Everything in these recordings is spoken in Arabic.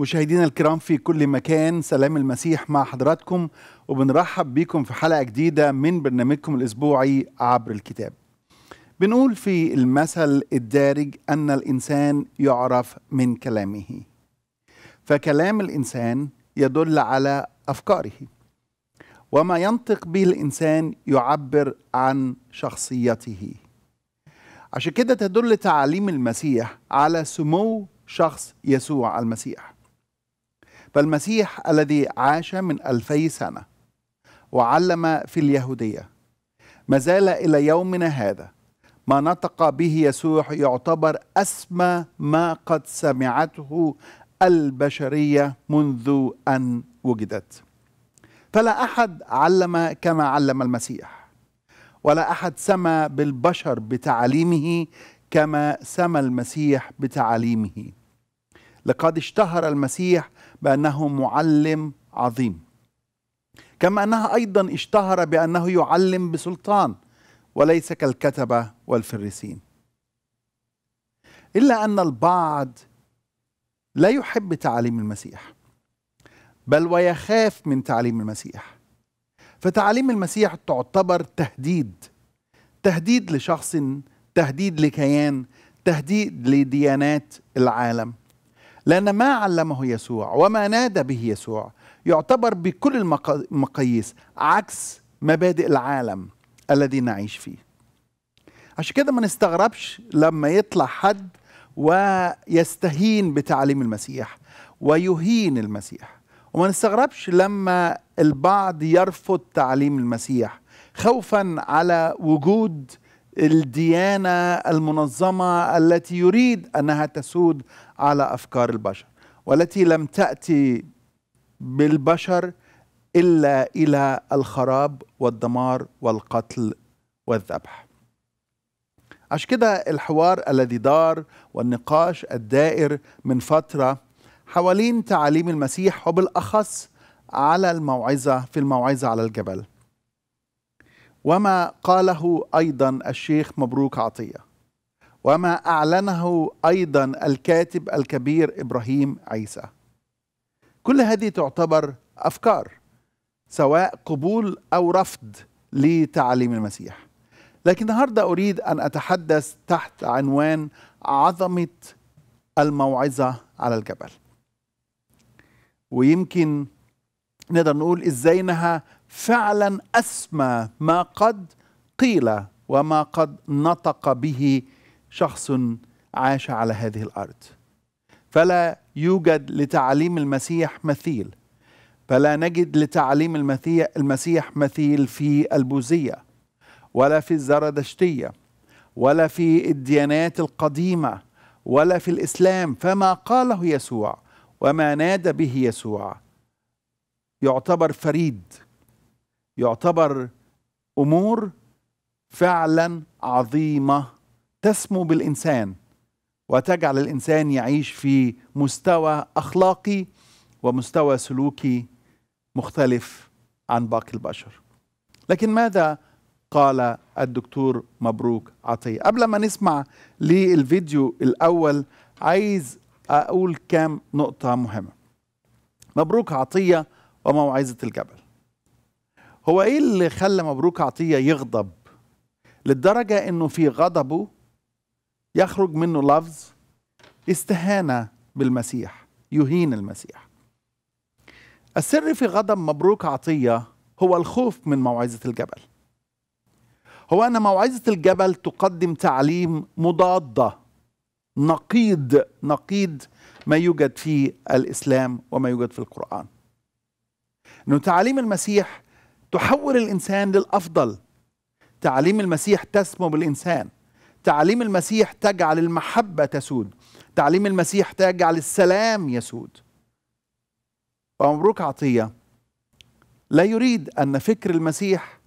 مشاهدينا الكرام في كل مكان سلام المسيح مع حضراتكم وبنرحب بكم في حلقة جديدة من برنامجكم الأسبوعي عبر الكتاب بنقول في المثل الدارج أن الإنسان يعرف من كلامه فكلام الإنسان يدل على أفكاره وما ينطق به الإنسان يعبر عن شخصيته عشان كده تدل تعاليم المسيح على سمو شخص يسوع المسيح فالمسيح الذي عاش من ألفي سنة وعلم في اليهودية ما زال إلى يومنا هذا ما نطق به يسوع يعتبر أسمى ما قد سمعته البشرية منذ أن وجدت فلا أحد علم كما علم المسيح ولا أحد سمى بالبشر بتعاليمه كما سمى المسيح بتعاليمه لقد اشتهر المسيح بأنه معلم عظيم كما أنها أيضا اشتهر بأنه يعلم بسلطان وليس كالكتبة والفريسين إلا أن البعض لا يحب تعاليم المسيح بل ويخاف من تعليم المسيح فتعاليم المسيح تعتبر تهديد تهديد لشخص تهديد لكيان تهديد لديانات العالم لأن ما علمه يسوع وما نادى به يسوع يعتبر بكل المقاييس عكس مبادئ العالم الذي نعيش فيه عشان كده ما نستغربش لما يطلع حد ويستهين بتعليم المسيح ويهين المسيح وما نستغربش لما البعض يرفض تعليم المسيح خوفا على وجود الديانه المنظمه التي يريد انها تسود على افكار البشر والتي لم تاتي بالبشر الا الى الخراب والدمار والقتل والذبح عشان كده الحوار الذي دار والنقاش الدائر من فتره حوالين تعاليم المسيح وبالاخص على الموعظه في الموعظه على الجبل وما قاله ايضا الشيخ مبروك عطيه وما اعلنه ايضا الكاتب الكبير ابراهيم عيسى كل هذه تعتبر افكار سواء قبول او رفض لتعاليم المسيح لكن النهارده اريد ان اتحدث تحت عنوان عظمه الموعظه على الجبل ويمكن نقدر نقول ازاي انها فعلا اسمى ما قد قيل وما قد نطق به شخص عاش على هذه الارض فلا يوجد لتعليم المسيح مثيل فلا نجد لتعليم المسيح, المسيح مثيل في البوذية ولا في الزردشتية ولا في الديانات القديمة ولا في الإسلام فما قاله يسوع وما نادى به يسوع يعتبر فريد يعتبر امور فعلا عظيمه تسمو بالانسان وتجعل الانسان يعيش في مستوى اخلاقي ومستوى سلوكي مختلف عن باقي البشر لكن ماذا قال الدكتور مبروك عطيه قبل ما نسمع للفيديو الاول عايز اقول كام نقطه مهمه مبروك عطيه وموعظه الجبل هو ايه اللي خلى مبروك عطيه يغضب للدرجه انه في غضبه يخرج منه لفظ استهانه بالمسيح يهين المسيح السر في غضب مبروك عطيه هو الخوف من موعظه الجبل هو ان موعظه الجبل تقدم تعليم مضاده نقيض نقيض ما يوجد في الاسلام وما يوجد في القران انه تعاليم المسيح تحول الانسان للافضل تعاليم المسيح تسمو بالانسان تعاليم المسيح تجعل المحبه تسود تعليم المسيح تجعل السلام يسود ومبروك عطيه لا يريد ان فكر المسيح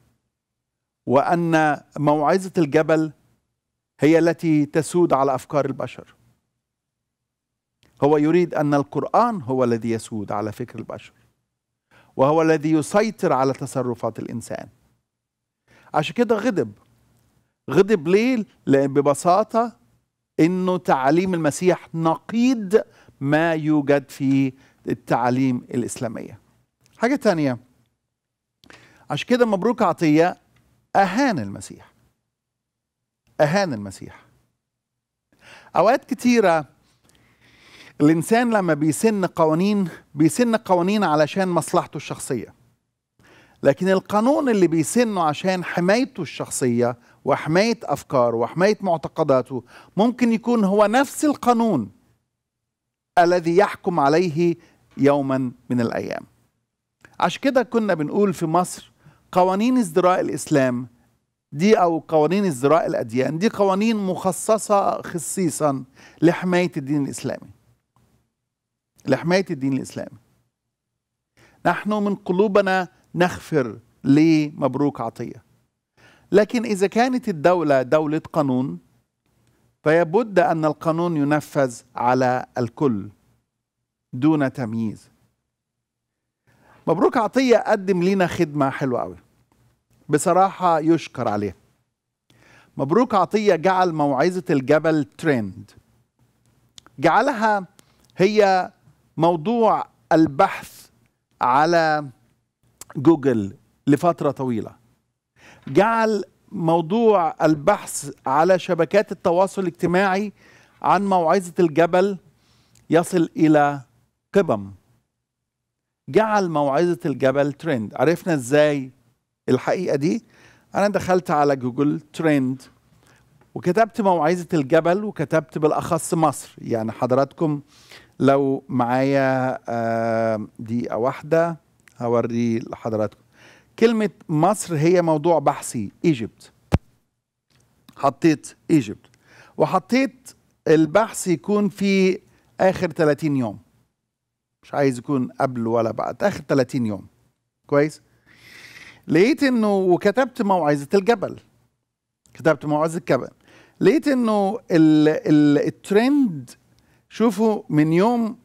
وان موعظه الجبل هي التي تسود على افكار البشر هو يريد ان القران هو الذي يسود على فكر البشر وهو الذي يسيطر على تصرفات الإنسان عشان كده غضب غضب ليه؟ لأن ببساطة إنه تعاليم المسيح نقيض ما يوجد في التعاليم الإسلامية حاجة تانية عشان كده مبروك عطية أهان المسيح أهان المسيح أوقات كتيرة الإنسان لما بيسن قوانين بيسن قوانين علشان مصلحته الشخصية لكن القانون اللي بيسنه عشان حمايته الشخصية وحماية أفكاره وحماية معتقداته ممكن يكون هو نفس القانون الذي يحكم عليه يوما من الأيام عشان كده كنا بنقول في مصر قوانين ازدراء الإسلام دي أو قوانين ازدراء الأديان دي قوانين مخصصة خصيصا لحماية الدين الإسلامي لحماية الدين الإسلامي نحن من قلوبنا نغفر لمبروك عطية لكن إذا كانت الدولة دولة قانون فيبد أن القانون ينفذ على الكل دون تمييز مبروك عطية قدم لنا خدمة حلوة قوي بصراحة يشكر عليها مبروك عطية جعل موعظة الجبل ترند جعلها هي موضوع البحث على جوجل لفتره طويله جعل موضوع البحث على شبكات التواصل الاجتماعي عن موعظه الجبل يصل الى قمم جعل موعظه الجبل ترند عرفنا ازاي الحقيقه دي انا دخلت على جوجل ترند وكتبت موعظه الجبل وكتبت بالاخص مصر يعني حضراتكم لو معايا آه، دقيقة واحدة هوري لحضراتكم كلمة مصر هي موضوع بحثي ايجيبت حطيت ايجيبت وحطيت البحث يكون في اخر 30 يوم مش عايز يكون قبل ولا بعد اخر 30 يوم كويس لقيت انه وكتبت موعظه الجبل كتبت موعظه الجبل لقيت انه الترند شوفوا من يوم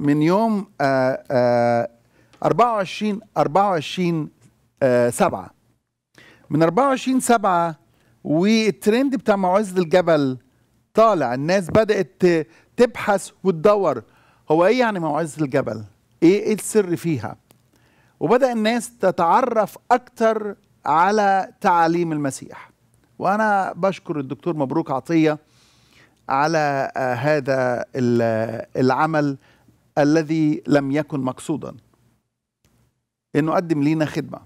من يوم آآ آآ 24 24 7 من 24 7 والترند بتاع معز الجبل طالع الناس بدأت تبحث وتدور هو ايه يعني موعظة الجبل؟ ايه ايه السر فيها؟ وبدأ الناس تتعرف أكتر على تعاليم المسيح وأنا بشكر الدكتور مبروك عطية على آه، هذا العمل الذي لم يكن مقصودا انه قدم لينا خدمه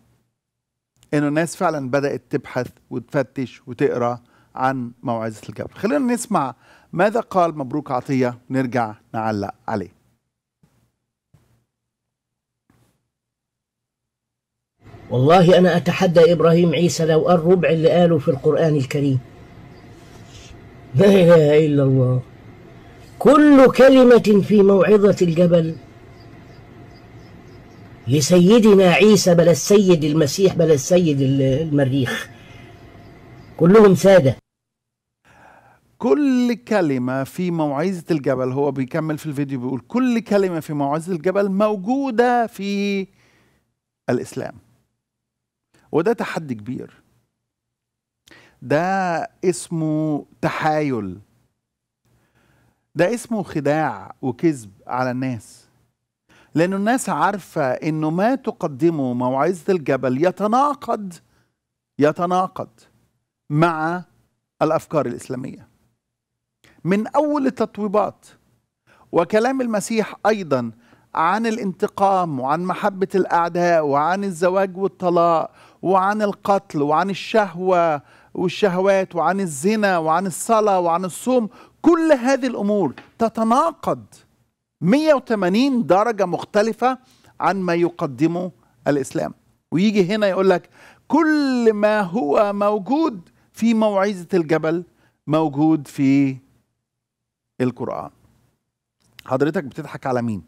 انه الناس فعلا بدات تبحث وتفتش وتقرا عن موعظه الجبل خلينا نسمع ماذا قال مبروك عطيه نرجع نعلق عليه والله انا اتحدى ابراهيم عيسى لو قال ربع اللي قاله في القران الكريم لا إله إلا الله كل كلمة في موعظة الجبل لسيدنا عيسى بل السيد المسيح بل السيد المريخ كلهم سادة كل كلمة في موعظة الجبل هو بيكمل في الفيديو بيقول كل كلمة في موعظة الجبل موجودة في الإسلام وده تحدي كبير ده اسمه تحايل ده اسمه خداع وكذب على الناس لأن الناس عارفة إنه ما تقدمه موعظة الجبل يتناقض يتناقض مع الأفكار الإسلامية من أول التطويبات وكلام المسيح أيضا عن الانتقام وعن محبة الأعداء وعن الزواج والطلاق وعن القتل وعن الشهوة والشهوات وعن الزنا وعن الصلاة وعن الصوم كل هذه الأمور تتناقض 180 درجة مختلفة عن ما يقدمه الإسلام ويجي هنا يقول لك كل ما هو موجود في موعظة الجبل موجود في القرآن حضرتك بتضحك على مين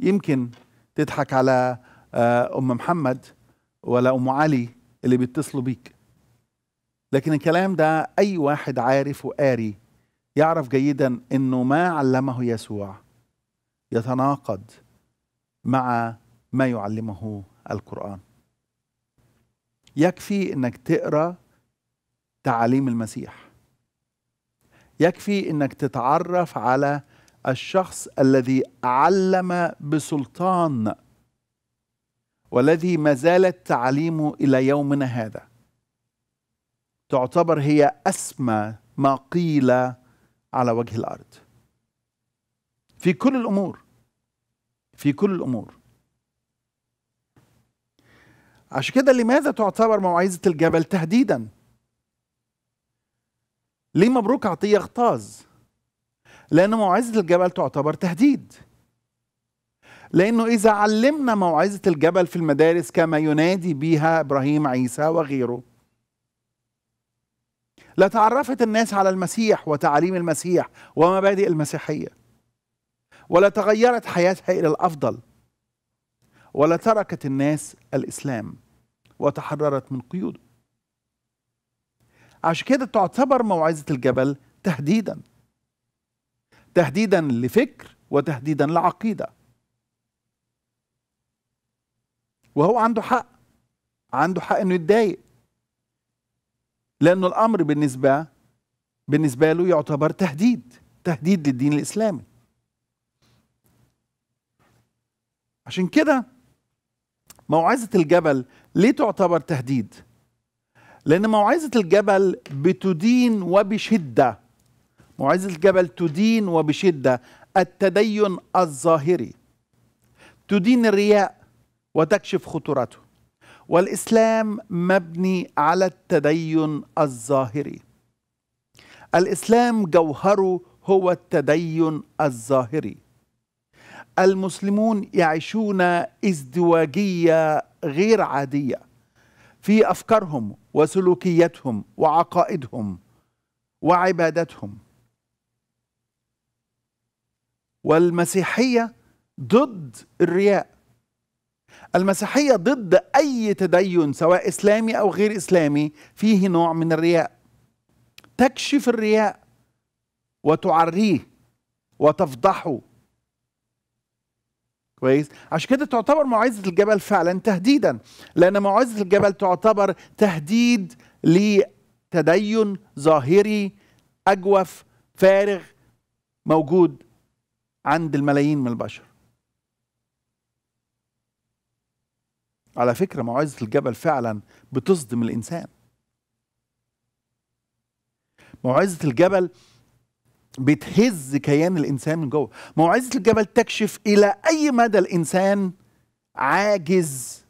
يمكن تضحك على آه، أم محمد ولا أم علي اللي بيتصلوا بيك لكن الكلام ده أي واحد عارف وقاري يعرف جيدا أنه ما علمه يسوع يتناقض مع ما يعلمه القرآن يكفي أنك تقرأ تعاليم المسيح يكفي أنك تتعرف على الشخص الذي علم بسلطان والذي ما زالت تعاليمه الى يومنا هذا تعتبر هي أسمى ما قيل على وجه الأرض في كل الأمور في كل الأمور عشان كده لماذا تعتبر موعظة الجبل تهديدا ليه مبروك عطية اغتاظ لأن موعظة الجبل تعتبر تهديد لأنه إذا علمنا موعظة الجبل في المدارس كما ينادي بها إبراهيم عيسى وغيره لتعرفت الناس على المسيح وتعاليم المسيح ومبادئ المسيحية ولتغيرت حياتها إلى الأفضل ولتركت الناس الإسلام وتحررت من قيوده عشان كده تعتبر موعظة الجبل تهديدا تهديدا لفكر وتهديدا لعقيدة وهو عنده حق عنده حق انه يتضايق لأنه الأمر بالنسبة بالنسبة له يعتبر تهديد تهديد للدين الإسلامي عشان كده موعظة الجبل ليه تعتبر تهديد؟ لأن موعظة الجبل بتدين وبشدة موعظة الجبل تدين وبشدة التدين الظاهري تدين الرياء وتكشف خطورته والاسلام مبني على التدين الظاهري الاسلام جوهره هو التدين الظاهري المسلمون يعيشون ازدواجيه غير عاديه في افكارهم وسلوكياتهم وعقائدهم وعبادتهم والمسيحيه ضد الرياء المسيحية ضد أي تدين سواء إسلامي أو غير إسلامي فيه نوع من الرياء تكشف الرياء وتعريه وتفضحه كويس عشان كده تعتبر معزة الجبل فعلا تهديدا لأن معزة الجبل تعتبر تهديد لتدين ظاهري أجوف فارغ موجود عند الملايين من البشر على فكرة موعظة الجبل فعلا بتصدم الإنسان موعظة الجبل بتهز كيان الإنسان من جوه موعظة الجبل تكشف إلى أي مدى الإنسان عاجز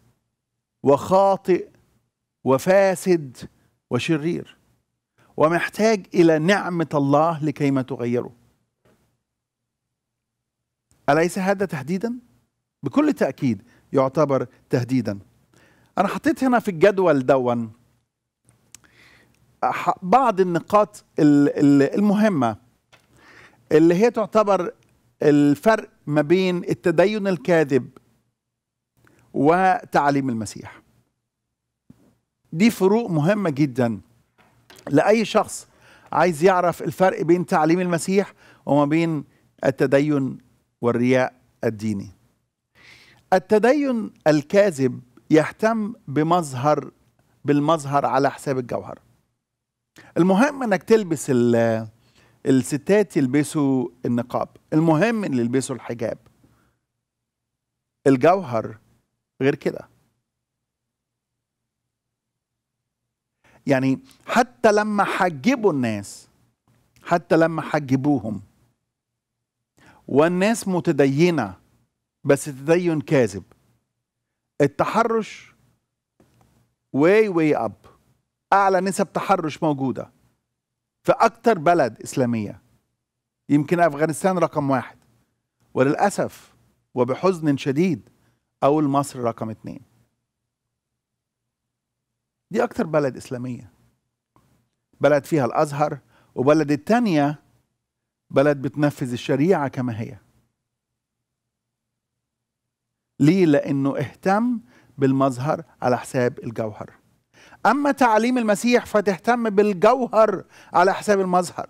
وخاطئ وفاسد وشرير ومحتاج إلى نعمة الله لكيما تغيره أليس هذا تحديدا؟ بكل تأكيد يعتبر تهديدا انا حطيت هنا في الجدول دون بعض النقاط المهمه اللي هي تعتبر الفرق ما بين التدين الكاذب وتعليم المسيح دي فروق مهمه جدا لاي شخص عايز يعرف الفرق بين تعليم المسيح وما بين التدين والرياء الديني التدين الكاذب يهتم بمظهر بالمظهر على حساب الجوهر المهم انك تلبس الستات يلبسوا النقاب المهم ان يلبسوا الحجاب الجوهر غير كده يعني حتى لما حجبوا الناس حتى لما حجبوهم والناس متدينه بس تدين كاذب التحرش واي واي اب اعلى نسب تحرش موجوده في اكتر بلد اسلاميه يمكن افغانستان رقم واحد وللاسف وبحزن شديد اول مصر رقم اتنين دي اكتر بلد اسلاميه بلد فيها الازهر وبلد التانيه بلد بتنفذ الشريعه كما هي ليه؟ لأنه اهتم بالمظهر على حساب الجوهر أما تعليم المسيح فتهتم بالجوهر على حساب المظهر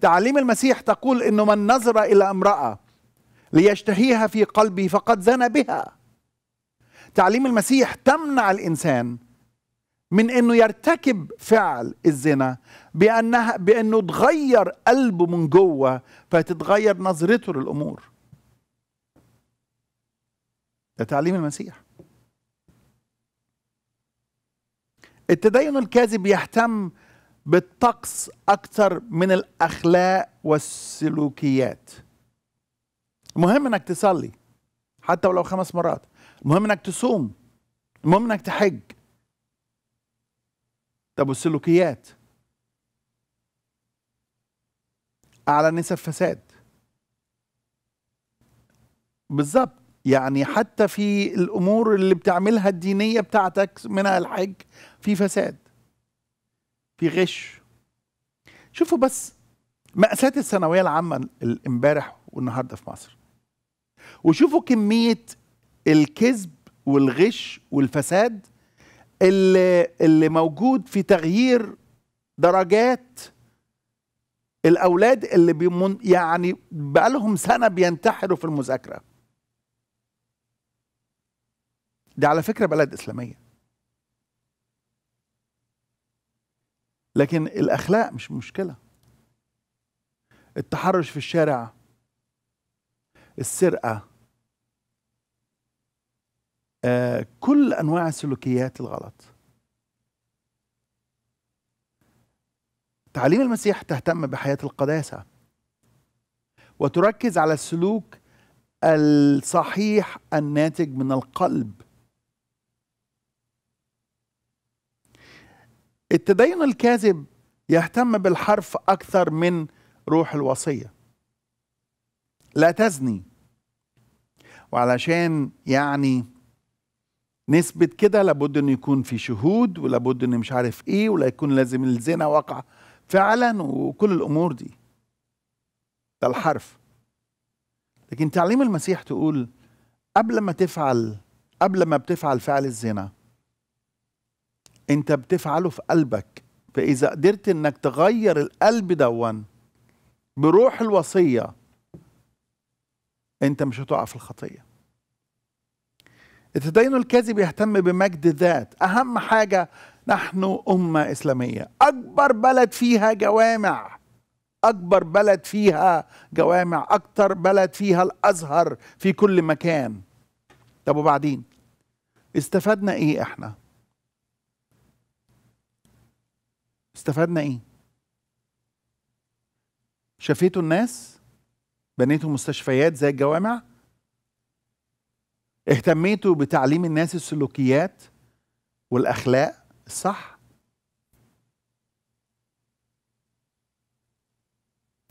تعليم المسيح تقول أنه من نظر إلى امرأة ليشتهيها في قلبي فقد زنى بها تعليم المسيح تمنع الإنسان من أنه يرتكب فعل الزنا بأنها بأنه تغير قلبه من جوه فتتغير نظرته للأمور ده تعليم المسيح التدين الكاذب يهتم بالطقس اكثر من الاخلاق والسلوكيات المهم انك تصلي حتى ولو خمس مرات المهم انك تصوم المهم انك تحج طب والسلوكيات اعلى نسب فساد بالظبط يعني حتى في الامور اللي بتعملها الدينيه بتاعتك منها الحج في فساد في غش شوفوا بس مأساة الثانوية العامة امبارح والنهاردة في مصر وشوفوا كمية الكذب والغش والفساد اللي, اللي موجود في تغيير درجات الأولاد اللي يعني بقالهم سنة بينتحروا في المذاكرة دي على فكرة بلد إسلامية لكن الأخلاق مش مشكلة التحرش في الشارع السرقة آه كل أنواع السلوكيات الغلط تعليم المسيح تهتم بحياة القداسة وتركز على السلوك الصحيح الناتج من القلب التدين الكاذب يهتم بالحرف أكثر من روح الوصية لا تزني وعلشان يعني نسبة كده لابد أن يكون في شهود ولابد أن مش عارف إيه ولا يكون لازم الزنا وقع فعلا وكل الأمور دي ده الحرف لكن تعليم المسيح تقول قبل ما تفعل قبل ما بتفعل فعل الزنا انت بتفعله في قلبك فاذا قدرت انك تغير القلب دون بروح الوصيه انت مش هتقع في الخطيه التدين الكاذب يهتم بمجد الذات اهم حاجه نحن امه اسلاميه اكبر بلد فيها جوامع اكبر بلد فيها جوامع اكتر بلد فيها الازهر في كل مكان طب وبعدين استفدنا ايه احنا استفدنا ايه شفيتوا الناس بنيتوا مستشفيات زي الجوامع اهتميتوا بتعليم الناس السلوكيات والاخلاق الصح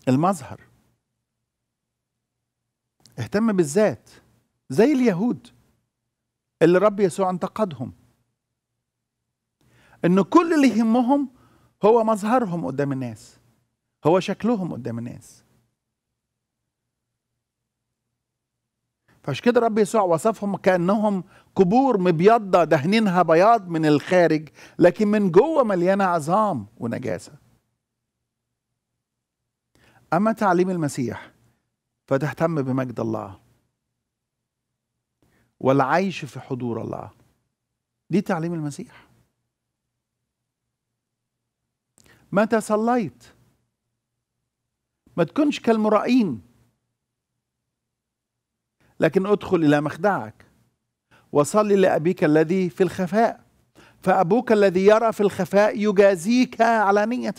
المظهر اهتم بالذات زي اليهود اللي رب يسوع انتقدهم ان كل اللي يهمهم هو مظهرهم قدام الناس هو شكلهم قدام الناس فعشان كده رب يسوع وصفهم كانهم قبور مبيضه دهنينها بياض من الخارج لكن من جوه مليانه عظام ونجاسه اما تعليم المسيح فتهتم بمجد الله والعيش في حضور الله دي تعليم المسيح متى صليت ما تكونش كالمرائين لكن ادخل الى مخدعك وصل لابيك الذي في الخفاء فابوك الذي يرى في الخفاء يجازيك علانيه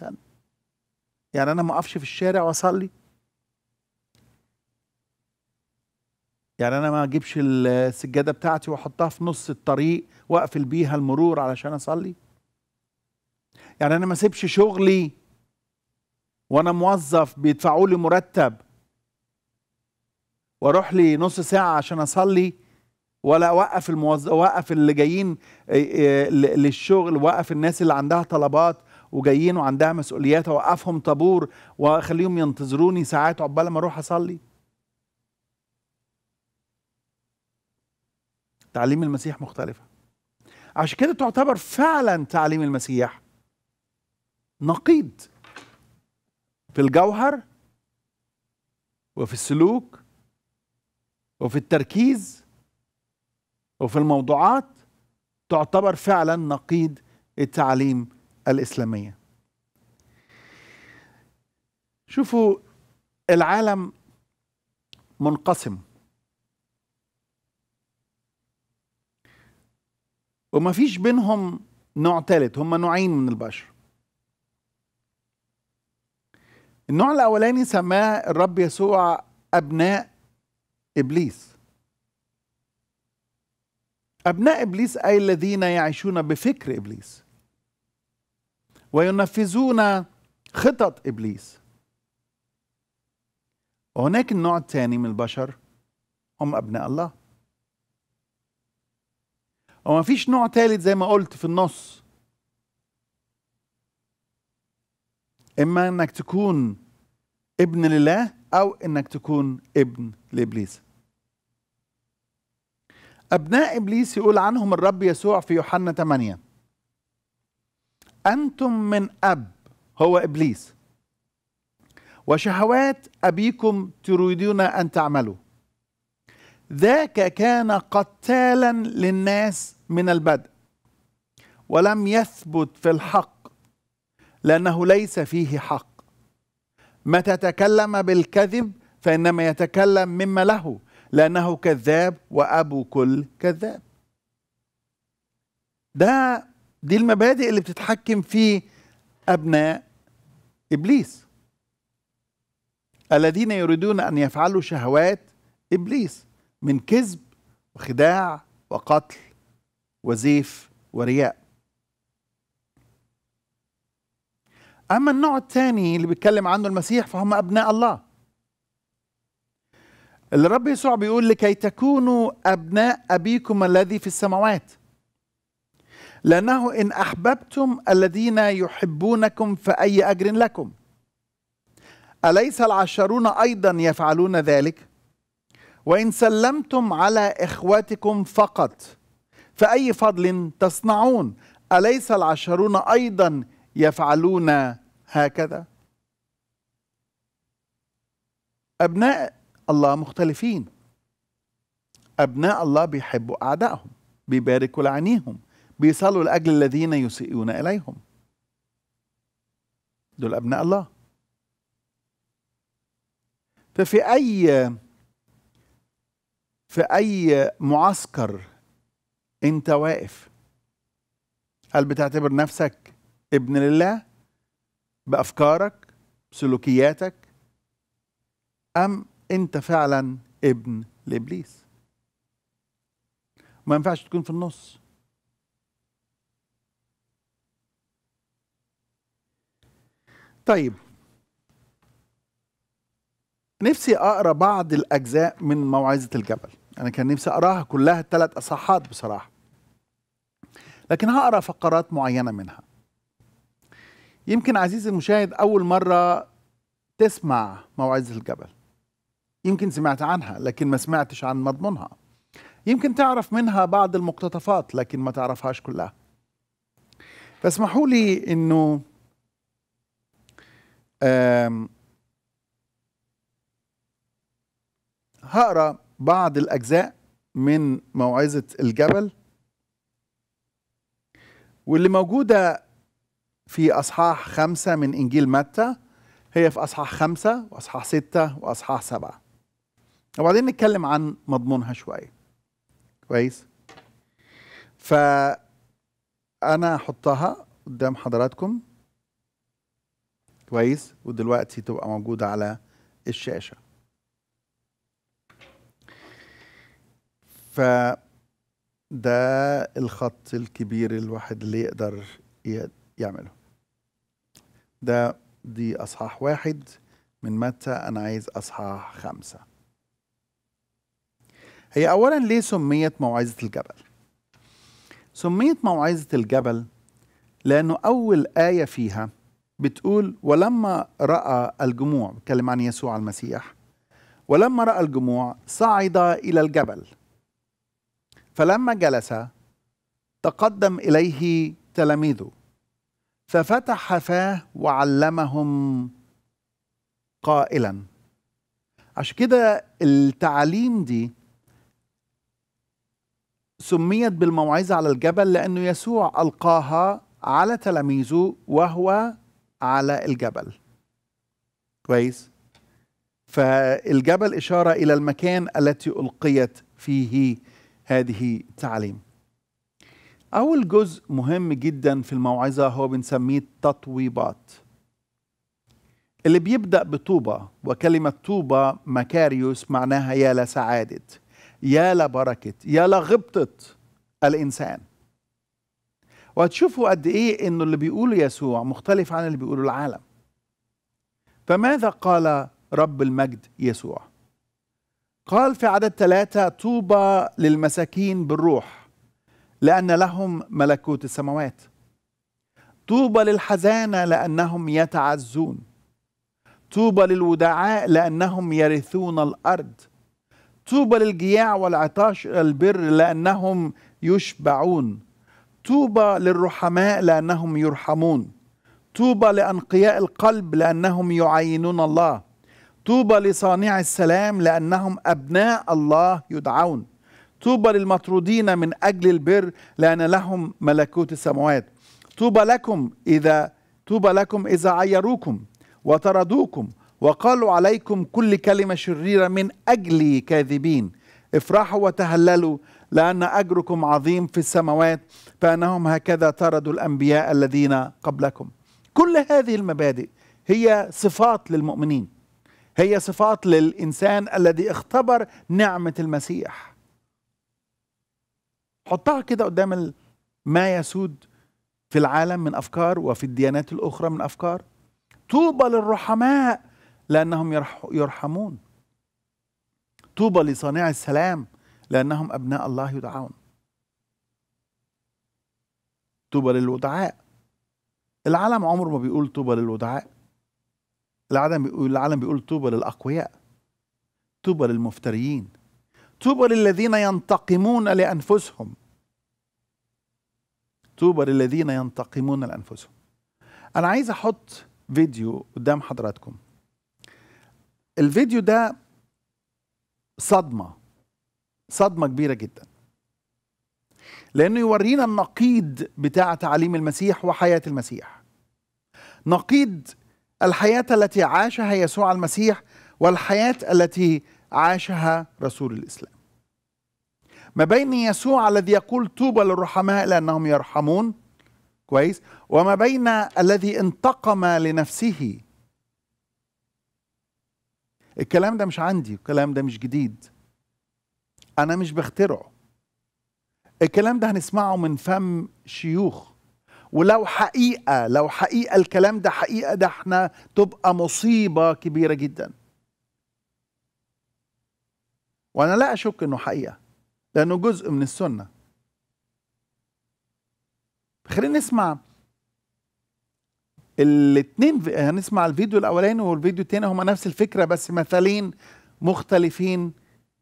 يعني انا ما اقفش في الشارع واصلي يعني انا ما اجيبش السجاده بتاعتي واحطها في نص الطريق واقفل بيها المرور علشان اصلي يعني انا ما اسيبش شغلي وانا موظف بيدفعوا لي مرتب واروح لي نص ساعه عشان اصلي ولا اوقف الموظف اوقف اللي جايين للشغل واقف الناس اللي عندها طلبات وجايين وعندها مسؤوليات اوقفهم طابور واخليهم ينتظروني ساعات عقبال ما اروح اصلي تعليم المسيح مختلفه عشان كده تعتبر فعلا تعليم المسيح نقيض في الجوهر وفي السلوك وفي التركيز وفي الموضوعات تعتبر فعلا نقيض التعاليم الإسلامية شوفوا العالم منقسم ومفيش بينهم نوع ثالث هم نوعين من البشر النوع الاولاني سماه الرب يسوع ابناء ابليس ابناء ابليس اي الذين يعيشون بفكر ابليس وينفذون خطط ابليس وهناك النوع الثاني من البشر هم ابناء الله وما فيش نوع ثالث زي ما قلت في النص اما انك تكون ابن لله او انك تكون ابن لابليس ابناء ابليس يقول عنهم الرب يسوع في يوحنا 8 انتم من اب هو ابليس وشهوات ابيكم تريدون ان تعملوا ذاك كان قتالا للناس من البدء ولم يثبت في الحق لأنه ليس فيه حق متى تكلم بالكذب فإنما يتكلم مما له لأنه كذاب وأبو كل كذاب ده دي المبادئ اللي بتتحكم في أبناء إبليس الذين يريدون أن يفعلوا شهوات إبليس من كذب وخداع وقتل وزيف ورياء أما النوع الثاني اللي بيتكلم عنه المسيح فهم أبناء الله الرب يسوع بيقول لكي تكونوا أبناء أبيكم الذي في السماوات لأنه إن أحببتم الذين يحبونكم فأي أجر لكم أليس العشرون أيضا يفعلون ذلك وإن سلمتم على إخواتكم فقط فأي فضل تصنعون أليس العشرون أيضا يفعلون هكذا أبناء الله مختلفين أبناء الله بيحبوا أعدائهم بيباركوا لعنيهم بيصلوا لأجل الذين يسيئون إليهم دول أبناء الله ففي أي في أي معسكر أنت واقف هل بتعتبر نفسك ابن لله بافكارك سلوكياتك ام انت فعلا ابن لابليس ما ينفعش تكون في النص طيب نفسي اقرا بعض الاجزاء من موعظه الجبل انا كان نفسي اقراها كلها الثلاث اصحات بصراحه لكن هقرا فقرات معينه منها يمكن عزيزي المشاهد أول مرة تسمع موعظة الجبل يمكن سمعت عنها لكن ما سمعتش عن مضمونها يمكن تعرف منها بعض المقتطفات لكن ما تعرفهاش كلها فاسمحوا لي انه هقرا بعض الاجزاء من موعظه الجبل واللي موجوده في أصحاح خمسة من إنجيل متى هي في أصحاح خمسة وأصحاح ستة وأصحاح سبعة وبعدين نتكلم عن مضمونها شوية كويس فأنا هحطها قدام حضراتكم كويس ودلوقتي تبقى موجودة على الشاشة ف ده الخط الكبير الواحد اللي يقدر يعمله ده دي أصحاح واحد من متى أنا عايز أصحاح خمسة هي أولا ليه سميت موعظة الجبل سميت موعظة الجبل لأنه أول آية فيها بتقول ولما رأى الجموع بتكلم عن يسوع المسيح ولما رأى الجموع صعد إلى الجبل فلما جلس تقدم إليه تلاميذه ففتح فاه وعلمهم قائلا عشان كده التعاليم دي سميت بالموعظة على الجبل لأنه يسوع ألقاها على تلاميذه وهو على الجبل كويس فالجبل إشارة إلى المكان التي ألقيت فيه هذه التعاليم أول جزء مهم جدا في الموعظة هو بنسميه التطويبات اللي بيبدأ بطوبة وكلمة طوبة مكاريوس معناها يا لسعادة يا لبركة يا لغبطة الإنسان وهتشوفوا قد إيه إنه اللي بيقوله يسوع مختلف عن اللي بيقوله العالم فماذا قال رب المجد يسوع قال في عدد ثلاثة طوبى للمساكين بالروح لأن لهم ملكوت السماوات طوبى للحزانة لأنهم يتعزون طوبى للودعاء لأنهم يرثون الأرض طوبى للجياع والعطاش البر لأنهم يشبعون طوبى للرحماء لأنهم يرحمون طوبى لأنقياء القلب لأنهم يعينون الله طوبى لصانع السلام لأنهم أبناء الله يدعون طوبى للمطرودين من أجل البر لأن لهم ملكوت السماوات طوبى لكم إذا طوبى لكم إذا عيروكم وطردوكم وقالوا عليكم كل كلمة شريرة من أجلي كاذبين افرحوا وتهللوا لأن أجركم عظيم في السماوات فأنهم هكذا طردوا الأنبياء الذين قبلكم كل هذه المبادئ هي صفات للمؤمنين هي صفات للإنسان الذي اختبر نعمة المسيح حطها كده قدام ما يسود في العالم من افكار وفي الديانات الاخرى من افكار طوبى للرحماء لانهم يرحمون طوبى لصانع السلام لانهم ابناء الله يدعون طوبى للودعاء العالم عمره ما بيقول طوبى للودعاء العالم بيقول العالم بيقول طوبى للاقوياء طوبى للمفتريين طوبى للذين ينتقمون لانفسهم طوبى للذين ينتقمون لانفسهم انا عايز احط فيديو قدام حضراتكم الفيديو ده صدمه صدمه كبيره جدا لانه يورينا النقيض بتاع تعاليم المسيح وحياه المسيح نقيض الحياه التي عاشها يسوع المسيح والحياه التي عاشها رسول الاسلام. ما بين يسوع الذي يقول طوبى للرحماء لانهم يرحمون كويس وما بين الذي انتقم لنفسه الكلام ده مش عندي الكلام ده مش جديد انا مش بخترعه الكلام ده هنسمعه من فم شيوخ ولو حقيقه لو حقيقه الكلام ده حقيقه ده احنا تبقى مصيبه كبيره جدا وانا لا اشك انه حقيقه لانه جزء من السنه خلينا نسمع الاثنين هنسمع الفيديو الاولاني والفيديو الثاني هما نفس الفكره بس مثلين مختلفين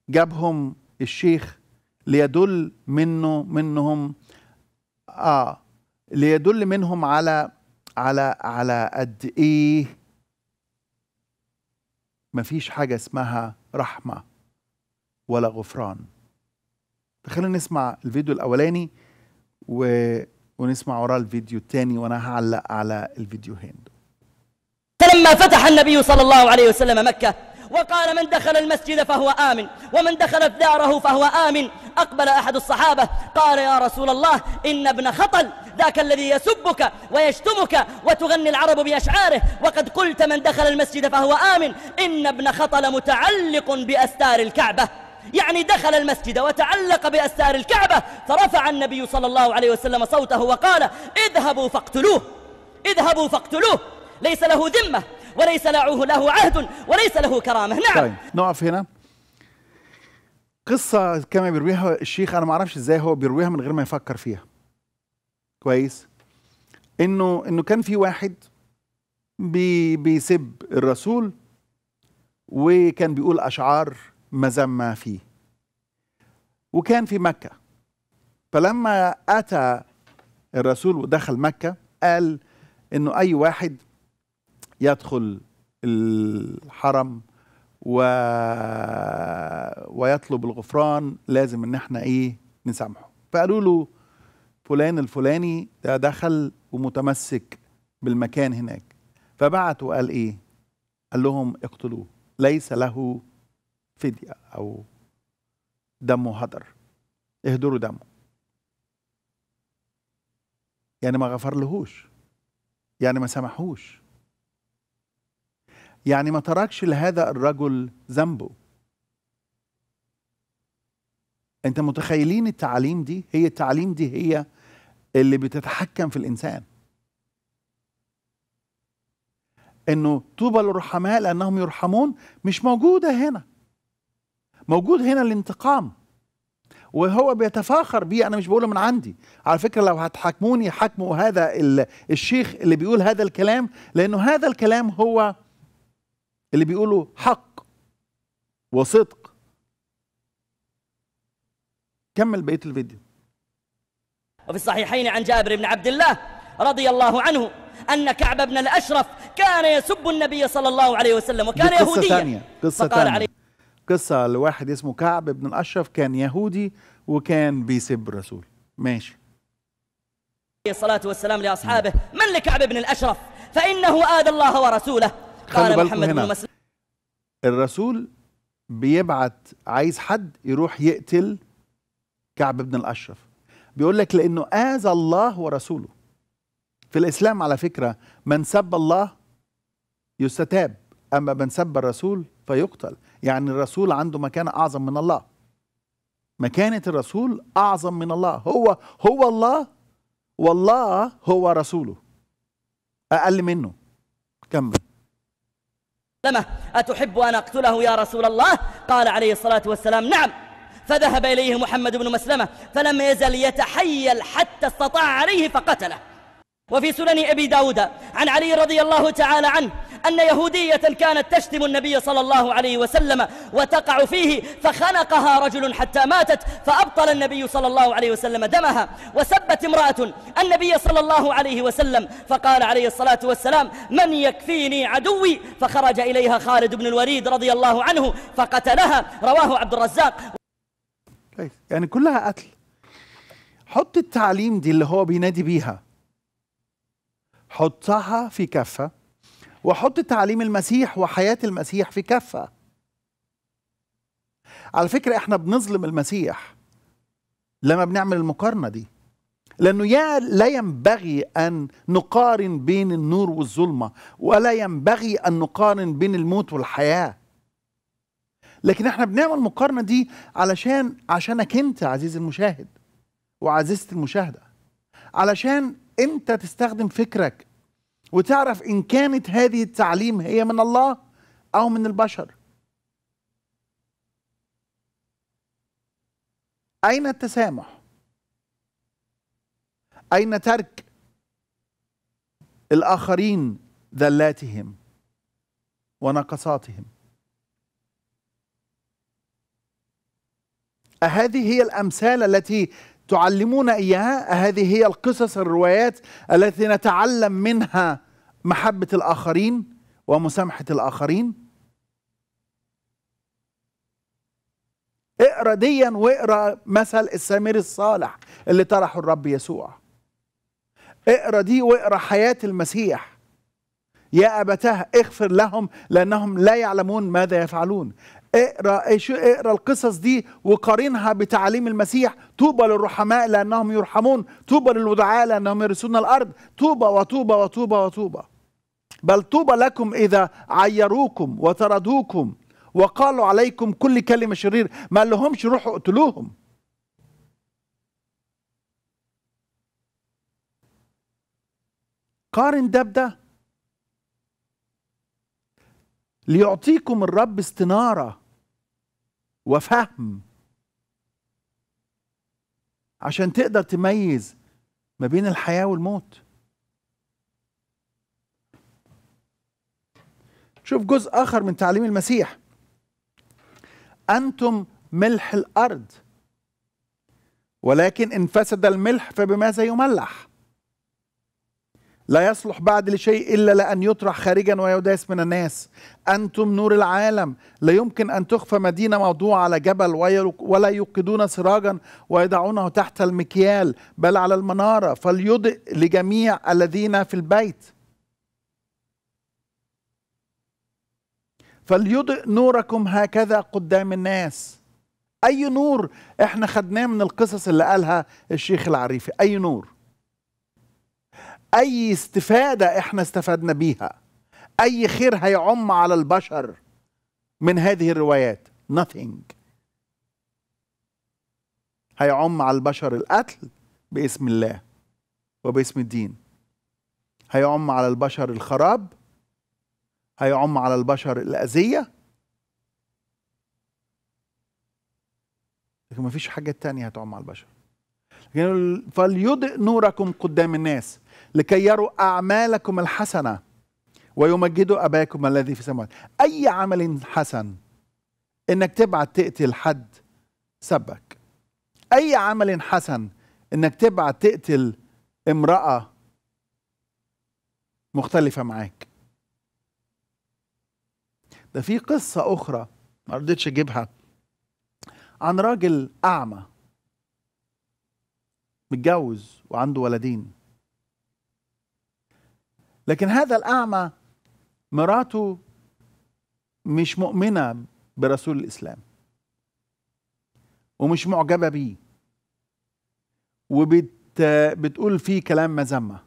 جابهم الشيخ ليدل منه منهم اه ليدل منهم على على على قد ايه مفيش حاجه اسمها رحمه ولا غفران فخلينا نسمع الفيديو الاولاني و... ونسمع وراه الفيديو الثاني وانا هعلق على الفيديوهين فلما فتح النبي صلى الله عليه وسلم مكه وقال من دخل المسجد فهو آمن ومن دخل داره فهو آمن أقبل أحد الصحابة قال يا رسول الله إن ابن خطل ذاك الذي يسبك ويشتمك وتغني العرب بأشعاره وقد قلت من دخل المسجد فهو آمن إن ابن خطل متعلق بأستار الكعبة يعني دخل المسجد وتعلق بأستار الكعبة فرفع النبي صلى الله عليه وسلم صوته وقال اذهبوا فاقتلوه اذهبوا فاقتلوه ليس له ذمة وليس له عهد وليس له كرامة نعم طيب نقف هنا قصة كما بيرويها الشيخ أنا ما أعرفش إزاي هو بيرويها من غير ما يفكر فيها كويس إنه إنه كان في واحد بي بيسب الرسول وكان بيقول أشعار مذمة فيه وكان في مكة فلما أتى الرسول ودخل مكة قال إنه أي واحد يدخل الحرم و... ويطلب الغفران لازم إن احنا إيه نسامحه فقالوا له فلان الفلاني ده دخل ومتمسك بالمكان هناك فبعت وقال إيه قال لهم اقتلوه ليس له فدية أو دمه هدر اهدروا دمه يعني ما غفر لهوش يعني ما سمحوش يعني ما تركش لهذا الرجل ذنبه انت متخيلين التعاليم دي هي التعاليم دي هي اللي بتتحكم في الانسان انه طوبى للرحماء لانهم يرحمون مش موجوده هنا موجود هنا الانتقام وهو بيتفاخر بيه انا مش بقوله من عندي على فكره لو هتحاكموني حاكموا هذا الشيخ اللي بيقول هذا الكلام لانه هذا الكلام هو اللي بيقوله حق وصدق كمل بقيه الفيديو وفي الصحيحين عن جابر بن عبد الله رضي الله عنه أن كعب بن الأشرف كان يسب النبي صلى الله عليه وسلم وكان يهوديا قصة ثانية. قصة ثانيه قصة لواحد اسمه كعب بن الأشرف كان يهودي وكان بيسب الرسول ماشي الصلاة والسلام لأصحابه من لكعب بن الأشرف فإنه آذى الله ورسوله قال محمد هنا. بن مسلم الرسول بيبعت عايز حد يروح يقتل كعب بن الأشرف بيقول لك لأنه آذى الله ورسوله في الإسلام على فكرة من سب الله يستتاب أما من سب الرسول فيقتل يعني الرسول عنده مكانة أعظم من الله مكانة الرسول أعظم من الله هو هو الله والله هو رسوله أقل منه كمل لما أتحب أن أقتله يا رسول الله قال عليه الصلاة والسلام نعم فذهب إليه محمد بن مسلمة فلم يزل يتحيل حتى استطاع عليه فقتله وفي سنن أبي داود عن علي رضي الله تعالى عنه أن يهودية كانت تشتم النبي صلى الله عليه وسلم وتقع فيه فخنقها رجل حتى ماتت فأبطل النبي صلى الله عليه وسلم دمها وسبت امرأة النبي صلى الله عليه وسلم فقال عليه الصلاة والسلام من يكفيني عدوي فخرج إليها خالد بن الوليد رضي الله عنه فقتلها رواه عبد الرزاق يعني كلها قتل حط التعليم دي اللي هو بينادي بيها حطها في كفة وحط تعليم المسيح وحياة المسيح في كفة على فكرة احنا بنظلم المسيح لما بنعمل المقارنة دي لأنه يا لا ينبغي أن نقارن بين النور والظلمة ولا ينبغي أن نقارن بين الموت والحياة لكن احنا بنعمل المقارنة دي علشان عشانك انت عزيزي المشاهد وعزيزتي المشاهدة علشان انت تستخدم فكرك وتعرف ان كانت هذه التعليم هي من الله او من البشر اين التسامح اين ترك الاخرين ذلاتهم ونقصاتهم أهذه هي الأمثال التي تعلمون اياها هذه هي القصص الروايات التي نتعلم منها محبه الاخرين ومسامحه الاخرين اقرا ديا واقرا مثل السامري الصالح اللي طرحه الرب يسوع اقرا دي واقرا حياه المسيح يا ابتاه اغفر لهم لانهم لا يعلمون ماذا يفعلون اقرا اقرا القصص دي وقارنها بتعاليم المسيح طوبى للرحماء لانهم يرحمون طوبى للودعاء لانهم يرثون الارض طوبى وطوبى وطوبى وطوبى بل طوبى لكم اذا عيروكم وطردوكم وقالوا عليكم كل كلمه شرير ما لهمش روحوا اقتلوهم قارن ده بده ليعطيكم الرب استناره وفهم عشان تقدر تميز ما بين الحياة والموت شوف جزء آخر من تعليم المسيح أنتم ملح الأرض ولكن إن فسد الملح فبماذا يملح؟ لا يصلح بعد لشيء إلا لأن يطرح خارجا ويداس من الناس أنتم نور العالم لا يمكن أن تخفى مدينة موضوعة على جبل ولا يوقدون سراجا ويضعونه تحت المكيال بل على المنارة فليضئ لجميع الذين في البيت فليضئ نوركم هكذا قدام الناس أي نور إحنا خدناه من القصص اللي قالها الشيخ العريفي أي نور اي استفاده احنا استفدنا بيها اي خير هيعم على البشر من هذه الروايات nothing هيعم على البشر القتل باسم الله وباسم الدين هيعم على البشر الخراب هيعم على البشر الأذية لكن مفيش حاجة تانية هتعم على البشر فليضئ نوركم قدام الناس لكي يروا أعمالكم الحسنة ويمجدوا أباكم الذي في السماوات أي عمل حسن إنك تبعت تقتل حد سبك أي عمل حسن إنك تبعت تقتل امرأة مختلفة معاك ده في قصة أخرى ما رضيتش أجيبها عن راجل أعمى متجوز وعنده ولدين لكن هذا الأعمى مراته مش مؤمنة برسول الإسلام ومش معجبة بيه وبتقول فيه كلام مذمة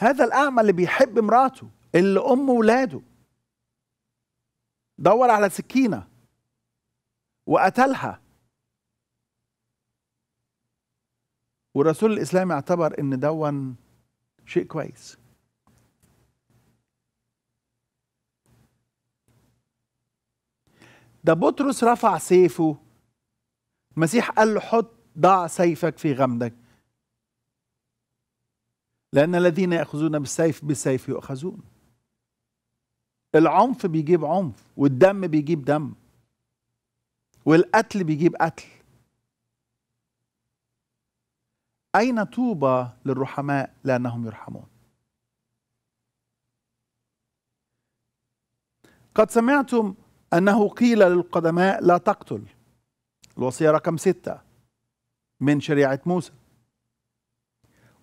هذا الأعمى اللي بيحب مراته اللي أم ولاده دور على سكينة وقتلها ورسول الإسلام اعتبر إن دون شيء كويس ده بطرس رفع سيفه المسيح قال له حط ضع سيفك في غمدك لأن الذين يأخذون بالسيف بالسيف يؤخذون العنف بيجيب عنف والدم بيجيب دم والقتل بيجيب قتل أين طوبى للرحماء لأنهم يرحمون قد سمعتم أنه قيل للقدماء لا تقتل الوصية رقم ستة من شريعة موسى